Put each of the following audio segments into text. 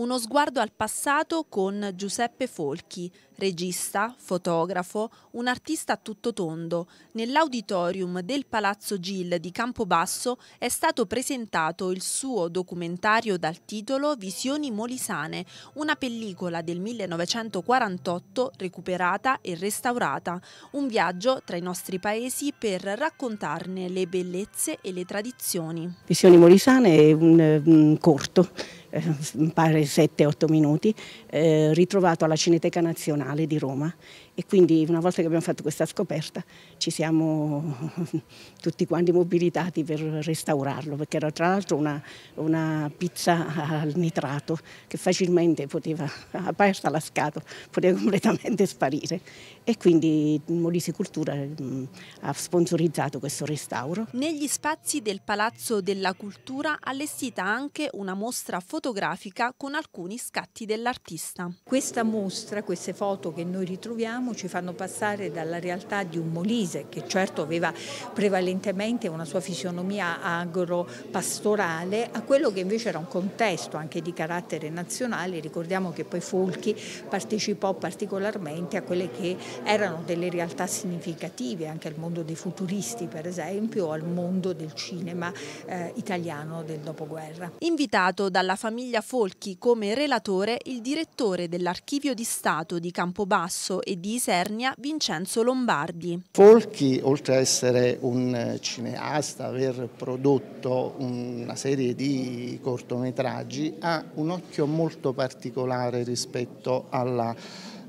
Uno sguardo al passato con Giuseppe Folchi, regista, fotografo, un artista a tutto tondo. Nell'auditorium del Palazzo Gil di Campobasso è stato presentato il suo documentario dal titolo Visioni Molisane, una pellicola del 1948 recuperata e restaurata, un viaggio tra i nostri paesi per raccontarne le bellezze e le tradizioni. Visioni Molisane è un, un mm, corto eh, pare 7-8 minuti, eh, ritrovato alla Cineteca Nazionale di Roma e quindi una volta che abbiamo fatto questa scoperta ci siamo tutti quanti mobilitati per restaurarlo perché era tra l'altro una, una, pizza al nitrato che facilmente poteva, aperta la scatola, poteva completamente sparire e quindi Molise Cultura mh, mm, ha sponsorizzato questo restauro. Negli spazi del Palazzo della Cultura allestita anche una mostra fotografica fotografica con alcuni scatti dell'artista. Questa mostra, queste foto che noi ritroviamo ci fanno passare dalla realtà di un Molise che certo aveva prevalentemente una sua fisionomia agropastorale a quello che invece era un contesto anche di carattere nazionale. Ricordiamo che poi Folchi partecipò particolarmente a quelle che erano delle realtà significative anche al mondo dei futuristi per esempio o al mondo del cinema eh, italiano del dopoguerra. Invitato dalla famiglia famiglia Folchi come relatore il direttore dell'Archivio di Stato di Campobasso e di Isernia, Vincenzo Lombardi. Folchi, oltre a essere un cineasta, aver prodotto una serie di cortometraggi, ha un occhio molto particolare rispetto alla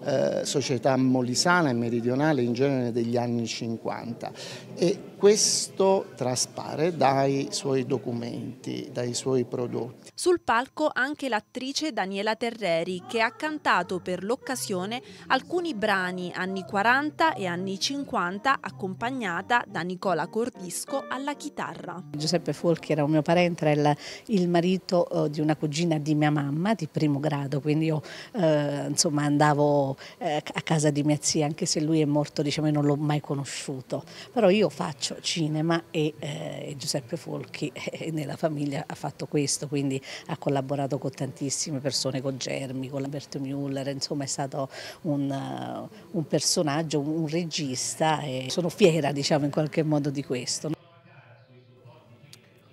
eh, società molisana e meridionale in genere degli anni 50 e questo traspare dai suoi documenti, dai suoi prodotti. Sul palco anche l'attrice Daniela Terreri che ha cantato per l'occasione alcuni brani anni 40 e anni 50 accompagnata da Nicola Cordisco alla chitarra. Giuseppe Folchi era un mio parente, era il, il marito eh, di una cugina di mia mamma di primo grado, quindi io eh, insomma andavo eh, a casa di mia zia, anche se lui è morto, diciamo, io non l'ho mai conosciuto. Però io faccio cinema e, eh, Giuseppe Folchi eh, nella famiglia ha fatto questo, quindi ha collaborato con tantissime persone, con Germi, con Lamberto Müller, insomma è stato un, eh, un personaggio, un regista e sono fiera diciamo in qualche modo di questo.